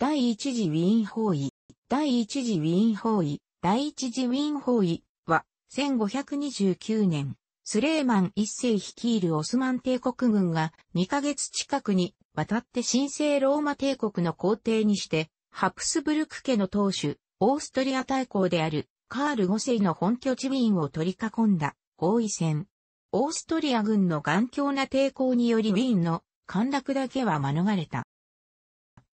第一次ウィーン包囲、第一次ウィーン包囲、第一次ウィーン包囲は、1529年、スレーマン一世率いるオスマン帝国軍が2ヶ月近くに渡って神聖ローマ帝国の皇帝にして、ハプスブルク家の当主、オーストリア大公であるカール5世の本拠地ウィーンを取り囲んだ合意戦。オーストリア軍の頑強な抵抗によりウィーンの陥落だけは免れた。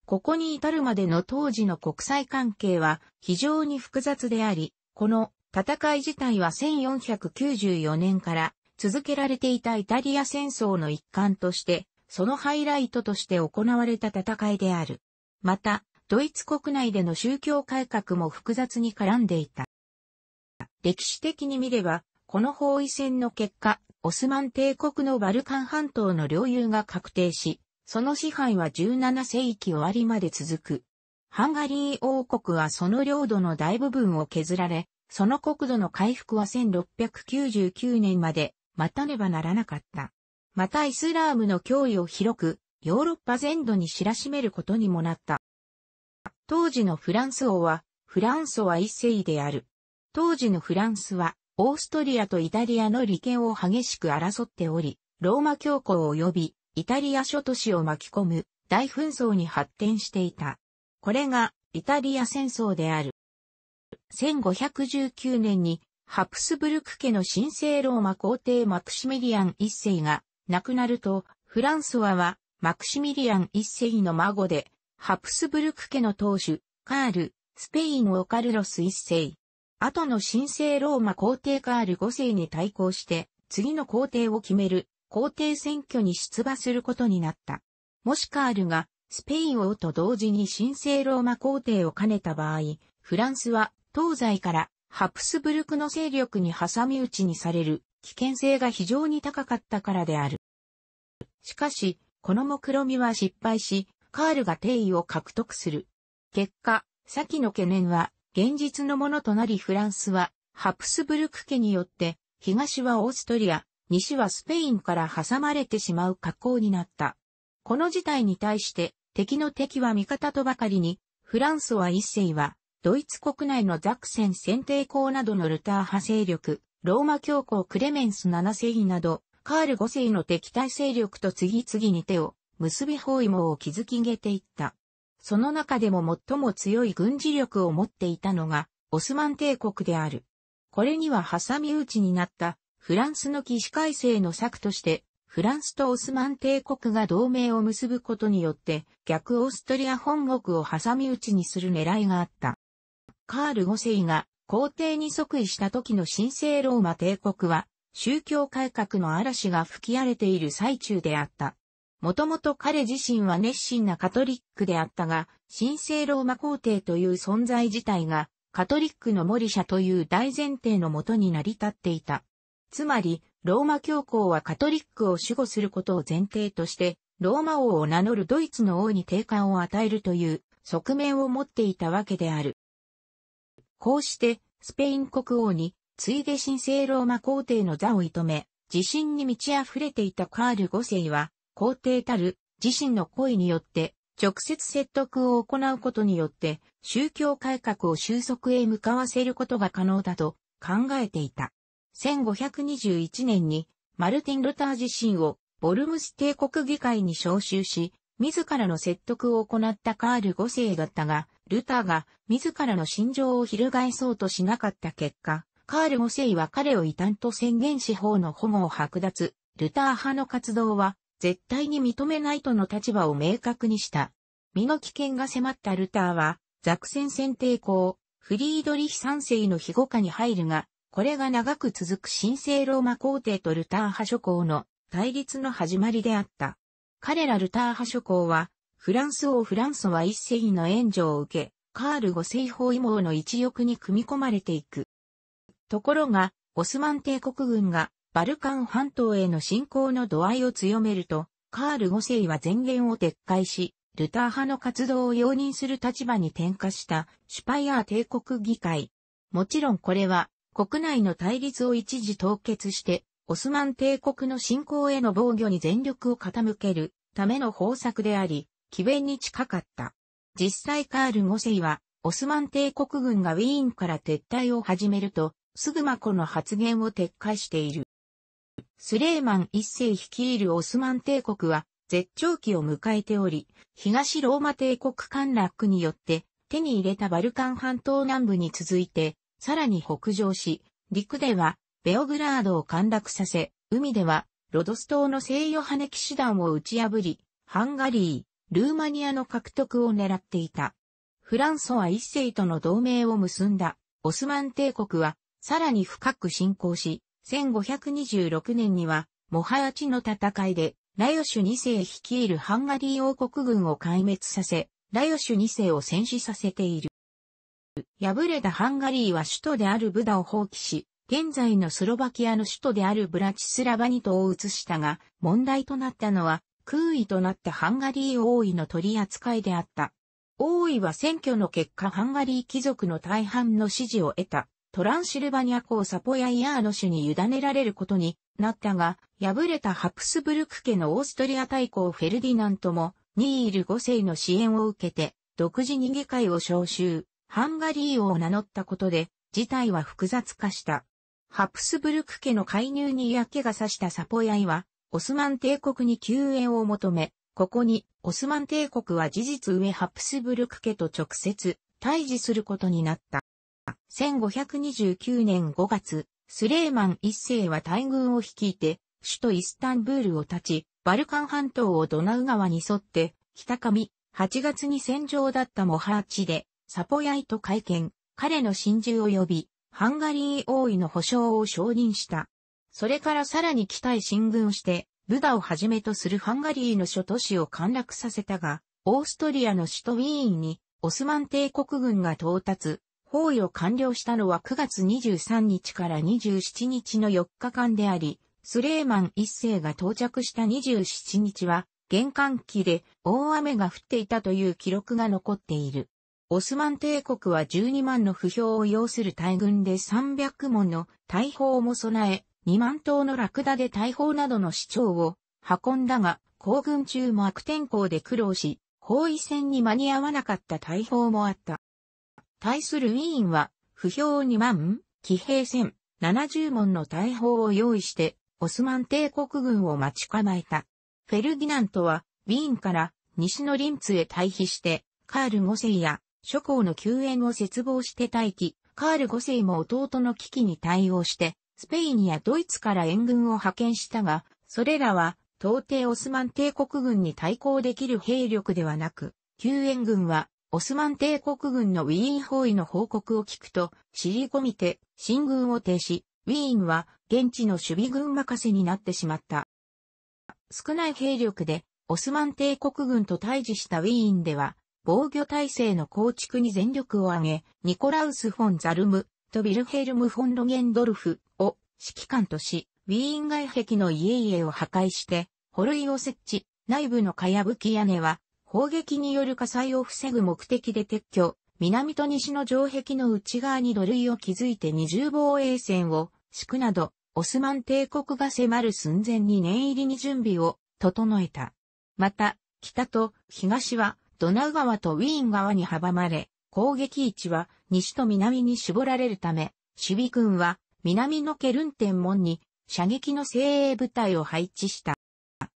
ここに至るまでの当時の国際関係は非常に複雑であり、この戦い自体は1494年から続けられていたイタリア戦争の一環として、そのハイライトとして行われた戦いである。また、ドイツ国内での宗教改革も複雑に絡んでいた。歴史的に見れば、この包囲戦の結果、オスマン帝国のバルカン半島の領有が確定し、その支配は17世紀終わりまで続く。ハンガリー王国はその領土の大部分を削られ、その国土の回復は1699年まで待たねばならなかった。またイスラームの脅威を広く、ヨーロッパ全土に知らしめることにもなった。当時のフランス王は、フランソは一世である。当時のフランスは、オーストリアとイタリアの利権を激しく争っており、ローマ教皇及びイタリア諸都市を巻き込む大紛争に発展していた。これがイタリア戦争である。1519年にハプスブルク家の神聖ローマ皇帝マクシミリアン一世が亡くなると、フランソワはマクシミリアン一世の孫で、ハプスブルク家の当主、カール、スペインオカルロス一世。後の神聖ローマ皇帝カール五世に対抗して、次の皇帝を決める皇帝選挙に出馬することになった。もしカールがスペイン王と同時に神聖ローマ皇帝を兼ねた場合、フランスは東西からハプスブルクの勢力に挟み撃ちにされる危険性が非常に高かったからである。しかし、この目論みは失敗し、カールが定位を獲得する。結果、先の懸念は現実のものとなりフランスはハプスブルク家によって東はオーストリア、西はスペインから挟まれてしまう格好になった。この事態に対して敵の敵は味方とばかりに、フランスは一世は、ドイツ国内のザクセン選定校などのルター派勢力、ローマ教皇クレメンス7世など、カール5世の敵対勢力と次々に手を結び包囲網を築き上げていった。その中でも最も強い軍事力を持っていたのが、オスマン帝国である。これには挟み撃ちになったフランスの起死回生の策として、フランスとオスマン帝国が同盟を結ぶことによって、逆オーストリア本国を挟み撃ちにする狙いがあった。カール5世が皇帝に即位した時の神聖ローマ帝国は、宗教改革の嵐が吹き荒れている最中であった。もともと彼自身は熱心なカトリックであったが、神聖ローマ皇帝という存在自体が、カトリックのモリシャという大前提のもとに成り立っていた。つまり、ローマ教皇はカトリックを守護することを前提として、ローマ王を名乗るドイツの王に定冠を与えるという側面を持っていたわけである。こうして、スペイン国王に、ついで神聖ローマ皇帝の座を射止め、自信に満ち溢れていたカール五世は、皇帝たる自身の恋によって、直接説得を行うことによって、宗教改革を収束へ向かわせることが可能だと考えていた。1521年にマルティン・ルター自身をボルムス帝国議会に招集し、自らの説得を行ったカール5世だったが、ルターが自らの心情を翻そうとしなかった結果、カール5世は彼を異端と宣言し法の保護を剥奪、ルター派の活動は絶対に認めないとの立場を明確にした。身の危険が迫ったルターは、ザクセン選定校、フリードリヒ3世の庇護下に入るが、これが長く続く神聖ローマ皇帝とルター派諸侯の対立の始まりであった。彼らルター派諸侯は、フランス王フランソは一世の援助を受け、カール5世法囲網の一翼に組み込まれていく。ところが、オスマン帝国軍がバルカン半島への侵攻の度合いを強めると、カール5世は前言を撤回し、ルター派の活動を容認する立場に転化したシュパイアー帝国議会。もちろんこれは国内の対立を一時凍結して、オスマン帝国の侵攻への防御に全力を傾けるための方策であり、奇弁に近かった。実際カール5世は、オスマン帝国軍がウィーンから撤退を始めると、すぐマコの発言を撤回している。スレーマン1世率いるオスマン帝国は、絶頂期を迎えており、東ローマ帝国陥落によって手に入れたバルカン半島南部に続いて、さらに北上し、陸ではベオグラードを陥落させ、海ではロドス島の西ヨハネ騎士団を打ち破り、ハンガリー、ルーマニアの獲得を狙っていた。フランソは一世との同盟を結んだ、オスマン帝国は、さらに深く侵攻し、1526年には、モハヤチの戦いで、ラヨシュ二世率いるハンガリー王国軍を壊滅させ、ラヨシュ二世を戦死させている。敗れたハンガリーは首都であるブダを放棄し、現在のスロバキアの首都であるブラチスラバにトを移したが、問題となったのは、空位となったハンガリー王位の取り扱いであった。王位は選挙の結果ハンガリー貴族の大半の支持を得た、トランシルバニア公サポヤイヤーノ種に委ねられることになったが、敗れたハプスブルク家のオーストリア大公フェルディナントも、ニール5世の支援を受けて、独自に議会を招集。ハンガリー王を名乗ったことで、事態は複雑化した。ハプスブルク家の介入に嫌気がさしたサポヤイは、オスマン帝国に救援を求め、ここに、オスマン帝国は事実上ハプスブルク家と直接、対峙することになった。1529年5月、スレーマン一世は大軍を率いて、首都イスタンブールを立ち、バルカン半島をドナウ川に沿って、北上、8月に戦場だったモハーチで、サポヤイト会見、彼の心中及び、ハンガリー王位の保証を承認した。それからさらに北へ進軍して、ブダをはじめとするハンガリーの諸都市を陥落させたが、オーストリアの首都ウィーンに、オスマン帝国軍が到達、包囲を完了したのは9月23日から27日の4日間であり、スレーマン一世が到着した27日は、玄関期で大雨が降っていたという記録が残っている。オスマン帝国は12万の不評を要する大軍で300門の大砲も備え、2万頭のラクダで大砲などの市長を運んだが、行軍中も悪天候で苦労し、包囲戦に間に合わなかった大砲もあった。対するウィーンは、不評2万、騎兵戦、70門の大砲を用意して、オスマン帝国軍を待ち構えた。フェルディナントは、ウィーンから西のリンツへ退避して、カール5世や諸侯の救援を絶望して待機、カール5世も弟の危機に対応して、スペインやドイツから援軍を派遣したが、それらは、到底オスマン帝国軍に対抗できる兵力ではなく、救援軍は、オスマン帝国軍のウィーン包囲の報告を聞くと、尻込みて、進軍を停止ウィーンは、現地の守備軍任せになってしまった。少ない兵力で、オスマン帝国軍と対峙したウィーンでは、防御体制の構築に全力を挙げ、ニコラウス・フォン・ザルムとビルヘルム・フォン・ロゲンドルフを指揮官とし、ウィーン外壁の家々を破壊して、ホルイを設置、内部のかやぶき屋根は、砲撃による火災を防ぐ目的で撤去、南と西の城壁の内側に土塁を築いて二重防衛線を敷くなど、オスマン帝国が迫る寸前に念入りに準備を整えた。また、北と東はドナウ川とウィーン川に阻まれ、攻撃位置は西と南に絞られるため、守備軍は南のケルン天門に射撃の精鋭部隊を配置した。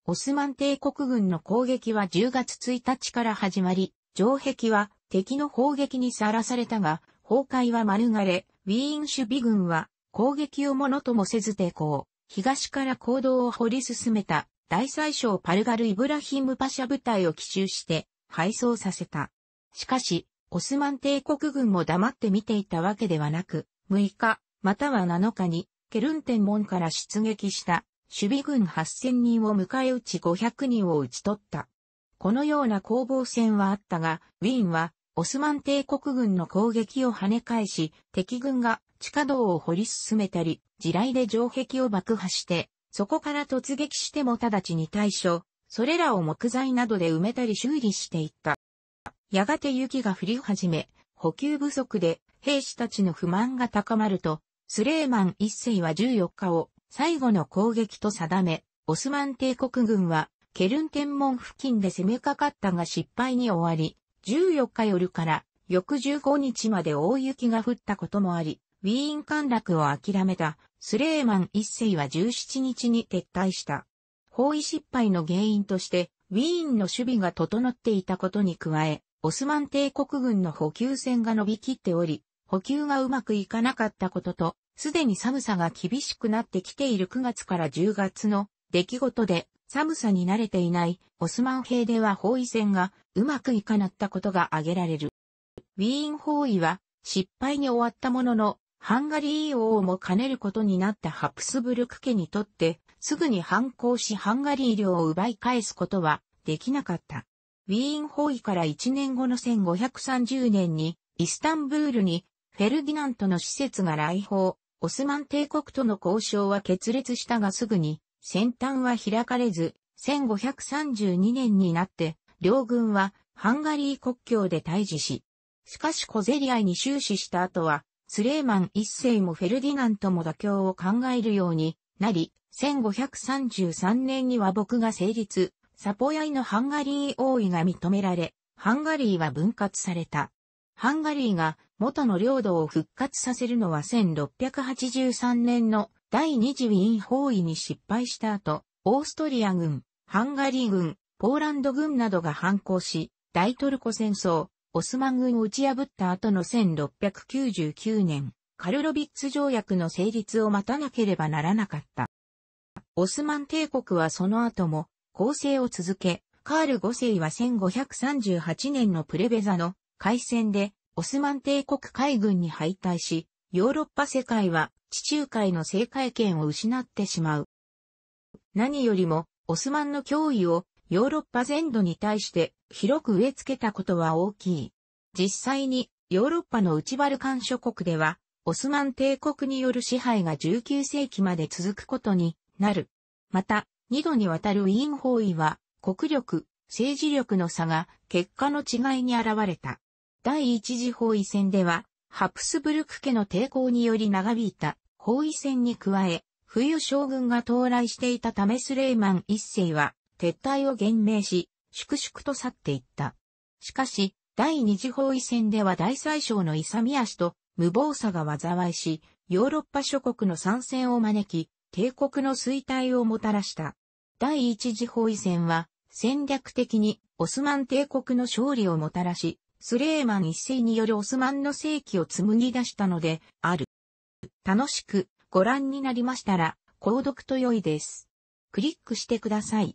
オスマン帝国軍の攻撃は10月1日から始まり、城壁は敵の砲撃にさらされたが、崩壊は免れ、ウィーン守備軍は攻撃をものともせず抵抗。東から行動を掘り進めた大宰相パルガル・イブラヒムパシャ部隊を奇襲して、敗走させた。しかし、オスマン帝国軍も黙って見ていたわけではなく、6日、または7日に、ケルン天門から出撃した守備軍8000人を迎え撃ち500人を撃ち取った。このような攻防戦はあったが、ウィーンはオスマン帝国軍の攻撃を跳ね返し、敵軍が地下道を掘り進めたり、地雷で城壁を爆破して、そこから突撃しても直ちに対処それらを木材などで埋めたり修理していった。やがて雪が降り始め、補給不足で兵士たちの不満が高まると、スレーマン一世は14日を最後の攻撃と定め、オスマン帝国軍はケルン天門付近で攻めかかったが失敗に終わり、14日夜から翌15日まで大雪が降ったこともあり、ウィーン陥落を諦めたスレーマン一世は17日に撤退した。行為失敗の原因として、ウィーンの守備が整っていたことに加え、オスマン帝国軍の補給線が伸びきっており、補給がうまくいかなかったことと、すでに寒さが厳しくなってきている9月から10月の出来事で寒さに慣れていないオスマン兵では包囲戦がうまくいかなったことが挙げられる。ウィーン包囲は失敗に終わったものの、ハンガリー王も兼ねることになったハプスブルク家にとってすぐに反抗しハンガリー領を奪い返すことはできなかった。ウィーン包囲から1年後の1530年に、イスタンブールにフェルディナントの施設が来訪、オスマン帝国との交渉は決裂したがすぐに、先端は開かれず、1532年になって、両軍はハンガリー国境で対峙し、しかし小競り合いに終始した後は、スレーマン一世もフェルディナントも妥協を考えるようになり、1533年には僕が成立、サポヤイのハンガリー王位が認められ、ハンガリーは分割された。ハンガリーが元の領土を復活させるのは1683年の第二次ウィーン包囲に失敗した後、オーストリア軍、ハンガリー軍、ポーランド軍などが反抗し、大トルコ戦争、オスマン軍を打ち破った後の1699年、カルロビッツ条約の成立を待たなければならなかった。オスマン帝国はその後も攻勢を続け、カール5世は1538年のプレベザの海戦でオスマン帝国海軍に敗退し、ヨーロッパ世界は地中海の政界権を失ってしまう。何よりもオスマンの脅威をヨーロッパ全土に対して広く植え付けたことは大きい。実際にヨーロッパの内バルカン諸国ではオスマン帝国による支配が19世紀まで続くことになる。また、二度にわたるウィーン包囲は、国力、政治力の差が結果の違いに現れた。第一次包囲戦では、ハプスブルク家の抵抗により長引いた包囲戦に加え、冬将軍が到来していたためスレイマン一世は撤退を厳明し、粛々と去っていった。しかし、第二次包囲戦では大宰相のイサミア氏と無謀さが災いし、ヨーロッパ諸国の参戦を招き、帝国の衰退をもたらした。第一次包囲戦は、戦略的にオスマン帝国の勝利をもたらし、スレーマン一世によるオスマンの世紀を紡ぎ出したので、ある。楽しくご覧になりましたら、購読と良いです。クリックしてください。